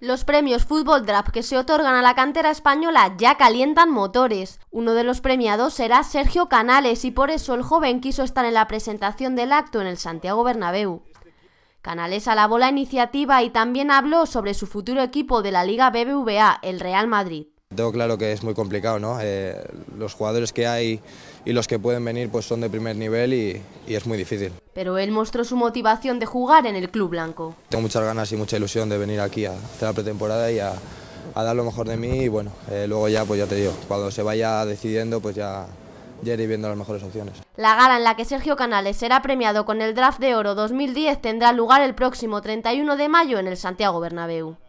Los premios Fútbol Draft que se otorgan a la cantera española ya calientan motores. Uno de los premiados será Sergio Canales y por eso el joven quiso estar en la presentación del acto en el Santiago Bernabéu. Canales alabó la iniciativa y también habló sobre su futuro equipo de la Liga BBVA, el Real Madrid tengo claro que es muy complicado, ¿no? Eh, los jugadores que hay y los que pueden venir pues son de primer nivel y, es muy difícil. Pero él mostró su motivación de jugar en el club blanco. Tengo muchas ganas y mucha ilusión de venir aquí a hacer la pretemporada y a, dar lo mejor de mí y bueno, eh, luego ya pues ya te digo, cuando se vaya decidiendo pues ya, ya iré viendo las mejores opciones. La gala en la que Sergio Canales será premiado con el Draft de Oro 2010 tendrá lugar el próximo 31 de mayo en el Santiago Bernabéu.